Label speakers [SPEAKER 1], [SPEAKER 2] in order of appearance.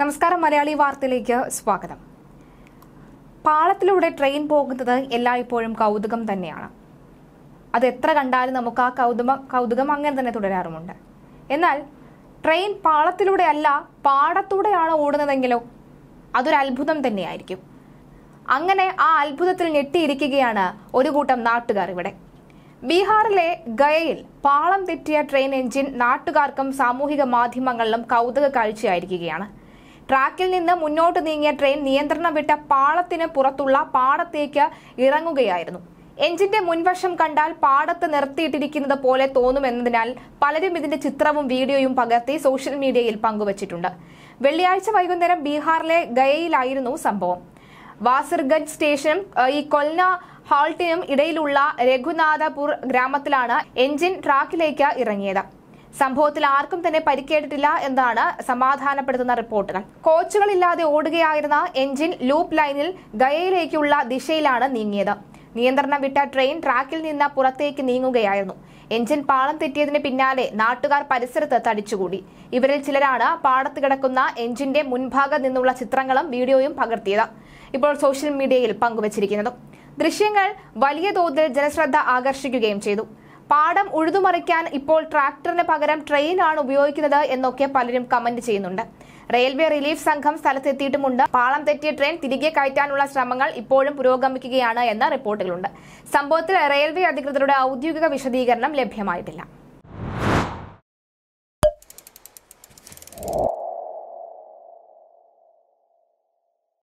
[SPEAKER 1] നമസ്കാരം മലയാളി വാർത്തയിലേക്ക് സ്വാഗതം പാളത്തിലൂടെ ട്രെയിൻ പോകുന്നത് എല്ലായ്പ്പോഴും കൗതുകം തന്നെയാണ് അത് എത്ര കണ്ടാലും നമുക്ക് ആ കൗതുകം കൗതുകം അങ്ങനെ തന്നെ തുടരാറുമുണ്ട് എന്നാൽ ട്രെയിൻ പാളത്തിലൂടെ അല്ല പാടത്തൂടെയാണ് ഓടുന്നതെങ്കിലോ അതൊരു അത്ഭുതം തന്നെയായിരിക്കും അങ്ങനെ ആ അത്ഭുതത്തിൽ ഞെട്ടിയിരിക്കുകയാണ് ഒരു കൂട്ടം നാട്ടുകാർ ഇവിടെ ബീഹാറിലെ ഗയയിൽ പാളം തെറ്റിയ ട്രെയിൻ എഞ്ചിൻ നാട്ടുകാർക്കും സാമൂഹിക മാധ്യമങ്ങളിലും കൗതുക കാഴ്ചയായിരിക്കുകയാണ് ട്രാക്കിൽ നിന്ന് മുന്നോട്ട് നീങ്ങിയ ട്രെയിൻ നിയന്ത്രണം വിട്ട പാളത്തിന് പുറത്തുള്ള പാടത്തേക്ക് ഇറങ്ങുകയായിരുന്നു എഞ്ചിന്റെ മുൻവശം കണ്ടാൽ പാടത്ത് നിർത്തിയിട്ടിരിക്കുന്നത് പോലെ തോന്നുമെന്നതിനാൽ പലരും ഇതിന്റെ ചിത്രവും വീഡിയോയും പകർത്തി സോഷ്യൽ മീഡിയയിൽ പങ്കുവച്ചിട്ടുണ്ട് വെള്ളിയാഴ്ച വൈകുന്നേരം ബീഹാറിലെ ഗയയിലായിരുന്നു സംഭവം വാസിർഗഞ്ച് സ്റ്റേഷനും ഈ കൊൽന ഹാൾട്ടിനും ഇടയിലുള്ള രഘുനാഥപൂർ ഗ്രാമത്തിലാണ് എഞ്ചിൻ ട്രാക്കിലേക്ക് ഇറങ്ങിയത് സംഭവത്തിൽ ആർക്കും തന്നെ പരിക്കേറ്റിട്ടില്ല എന്നാണ് സമാധാനപ്പെടുത്തുന്ന റിപ്പോർട്ടുകൾ കോച്ചുകളില്ലാതെ ഓടുകയായിരുന്ന എഞ്ചിൻ ലൂപ്പ് ലൈനിൽ ഗയയിലേക്കുള്ള ദിശയിലാണ് നീങ്ങിയത് നിയന്ത്രണം വിട്ട ട്രെയിൻ ട്രാക്കിൽ നിന്ന് പുറത്തേക്ക് നീങ്ങുകയായിരുന്നു എഞ്ചിൻ പാളം തെറ്റിയതിന് പിന്നാലെ നാട്ടുകാർ പരിസരത്ത് തടിച്ചുകൂടി ഇവരിൽ ചിലരാണ് പാടത്ത് കിടക്കുന്ന എഞ്ചിന്റെ മുൻഭാഗത്ത് നിന്നുള്ള ചിത്രങ്ങളും വീഡിയോയും പകർത്തിയത് ഇപ്പോൾ സോഷ്യൽ മീഡിയയിൽ പങ്കുവച്ചിരിക്കുന്നത് ദൃശ്യങ്ങൾ വലിയ തോതിൽ ജനശ്രദ്ധ ആകർഷിക്കുകയും ചെയ്തു പാടം ഉഴുതുമറിക്കാൻ ഇപ്പോൾ ട്രാക്ടറിന് പകരം ട്രെയിനാണ് ഉപയോഗിക്കുന്നത് എന്നൊക്കെ പലരും കമന്റ് ചെയ്യുന്നുണ്ട് റെയിൽവേ റിലീഫ് സംഘം സ്ഥലത്തെത്തിയിട്ടുമുണ്ട് പാളം തെറ്റിയ ട്രെയിൻ തിരികെ കയറ്റാനുള്ള ശ്രമങ്ങൾ ഇപ്പോഴും പുരോഗമിക്കുകയാണ് എന്ന റിപ്പോർട്ടുകളുണ്ട് സംഭവത്തിൽ റെയിൽവേ അധികൃതരുടെ ഔദ്യോഗിക വിശദീകരണം ലഭ്യമായിട്ടില്ല